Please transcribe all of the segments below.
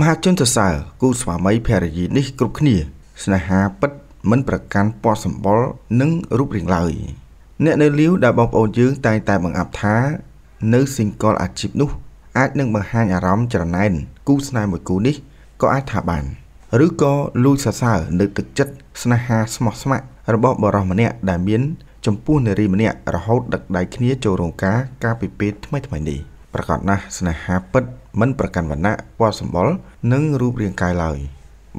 មហាជនសរសើរគូស្វាមីភរិយានេះ គ្រប់គ្នា ស្នេហាពិតមិនប្រកាន់ពណ៌សម្បុរនិងរូបរាងឡើយអ្នកនៅលាវដែលបងប្អូនយើងតែងតែ បង្អាប់ថា នៅ single អាជីពនោះអាចនឹងបង្ហាញអារម្មណ៍ច្រណែនគូ ស្នេហ៍មួយគូនេះក៏អាចថាបាន ឬក៏លួចសរសើរនៅទឹកចិត្តស្នេហាស្មោះស្ម័គ្ររបស់បរិសម្នាក់ដែលមានចំពោះនារីម្នាក់រហូតដឹកដៃគ្នាចូលរោងការកាលពីពេលថ្មីៗនេះ។ប្រកាសណាស់ស្នេហាពិត មិនប្រកាន់វណ្ណៈពណ៌សម្បុរនិងរូបរាងកាយឡើយ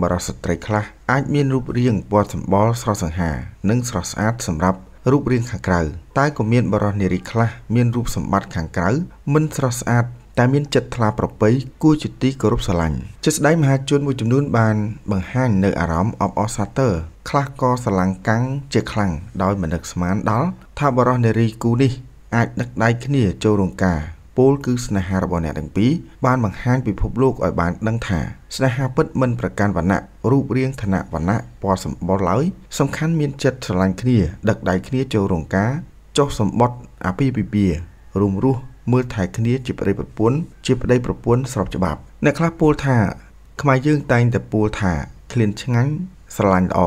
បរិសុទ្ធត្រីខ្លះអាចមានរូបរាងពណ៌សម្បុរស្រស់សង្ហា និងស្រស់ស្អាត សម្រាប់រូបរាងខាងក្រៅតែក៏មានបរិសុទ្ធនារីខ្លះមានរូបសម្បត្តិខាងក្រៅមិនស្រស់ស្អាត តែមានចិត្តថ្លាប្រពៃគួរជាទីគោរពស្រឡាញ់ជាស្ដែងមហាជនមួយចំនួន បានបង្ហាញនៅអារម្មណ៍អបអរសាទរខ្លះក៏ស្រឡាំងកាំងជាខ្លាំងដោយមិននឹកស្មានដល់ថាបរិសុទ្ធនារីគូនេះអាចដឹកដៃគ្នាចូលរោងការពោលគឺស្នេហារបស់អ្នកទាំងពីរបានបង្ហាញពិភពលោកឲ្យបានដឹងថាស្នេហាពិតមិនប្រកាន់វណ្ណៈរូបរាងឋានៈវណ្ណៈពណ៌សម្បុរឡើយសំខាន់មានចិត្តស្រឡាញ់គ្នាដឹកដៃគ្នាចូលរោងការចុះសម្បត់អាពាហ៍ពិពាហ៍រួមរស់មើលថែគ្នាជាប្តីប្រពន្ធជាប្តីប្រពន្ធស្របច្បាប់អ្នកខ្លះពោលថាខ្មែរយើងតែងតែពោលថាឃ្លានឆ្ងាញ់ស្រឡាញ់ល្អ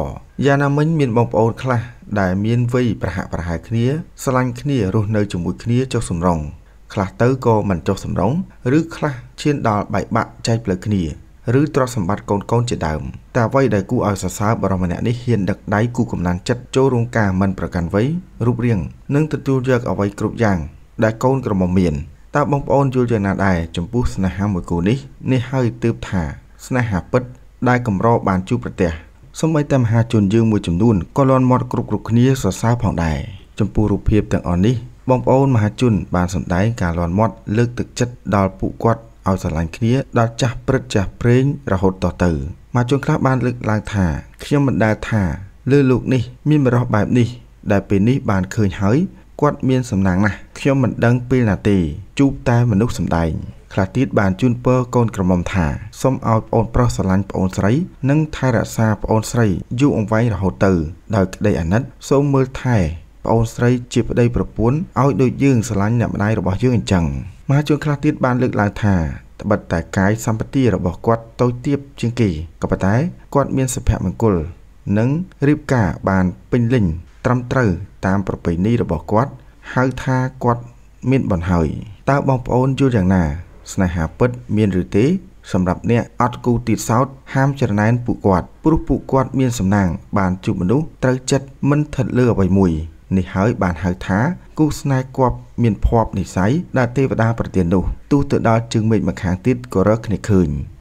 យ៉ាងណាមិញមានបងប្អូនខ្លះដែលមានវ័យប្រហាក់ប្រហែលគ្នា ស្រឡាញ់គ្នារស់នៅជាមួយគ្នាចុះសម្រងខ្លះទៅក៏មិនចុះសម្រុងឬខ្លះឈានដល់បែកបាក់ចែកផ្លូវគ្នាឬទ្រព្យសម្បត្តិកូនកូនជាដើមតែអ្វីដែលគួរឲ្យសរសើរបរិម្នាក់នេះហ៊ានដឹកដៃគូកំណានចិត្តចូលរោងការមិនប្រកាន់វ័យរូបរាងនិងទទួលយកអ្វីគ្រប់យ៉ាង ដែលកូនក្រមុំមានតើបងប្អូនយល់យ៉ាងណាដែរចំពោះស្នេហាមួយគូនេះ នេះហើយទើបថា ស្នេហាពិត ដែលកម្របានជួបប្រទះសម្បីតែមហាជនយើងមួយចំនួនក៏លន់មាត់គ្រប់គ្រប់គ្នាសរសើរផងដែរចំពោះរូបភាពទាំងអស់នេះបងប្អូនមហាជនបានសម្ដែងការលាន់មាត់លើកទឹកចិត្តដល់ពួកគាត់ឲ្យស្រឡាញ់គ្នា ដល់ចាស់ព្រឹត្តចាស់ព្រេងរហូតតទៅមហាជនខ្លះបានលើកឡើងថា ខ្ញុំមិនដែលថាលើលោកនេះ មានបរិះបែបនេះ ដែលពេលនេះបានឃើញហើយគាត់ មានសំណាងណាស់ខ្ញុំមិនដឹងពេលណាទេជួបតែមនុស្សសម្ដែងខ្លះទៀតបានជូនពរកូនក្រមុំថាសូមឲ្យប្អូនប្រុសស្រឡាញ់ប្អូនស្រី និងថែរក្សាប្អូនស្រីយូរអង្វែងរហូតទៅដោយក្តីអាណិតសូមមើលថែប្អូនស្រីជាប្តីប្រពន្ធឲ្យដូចយើងស្រឡាញ់អ្នកម្ដាយរបស់យើងអញ្ចឹងមហាជនខ្លះទៀតបានលើកឡើងថាត្បិតតែកាយសម្បត្តិរបស់គាត់តូចទាបជាងគេក៏ប៉ុន្តែ គាត់មានសុភមង្គល និងរៀបការបានពេញលេញត្រឹមត្រូវតាមប្រពៃណីរបស់គាត់ហៅថាគាត់មានបន្ហើយតើបងប្អូនយល់យ៉ាងណា ស្នេហាពិត មានឬទេសម្រាប់អ្នកអត់គូទៀតសោត ហាមចរណែនពួកគាត់ ព្រោះពួកគាត់មានសំណាងបានជួបមនុស្សត្រូវចិត្តមិនថិតលើអ្វីមួយនេះហើយបានហៅថាគូស្នេហ៍គប់មានភ័ព្វនិស័យដែលទេវតា ប្រទាននោះទោះទៅដល់ជើងមេឃម្ខាងទៀតក៏រកគ្នាឃើញ។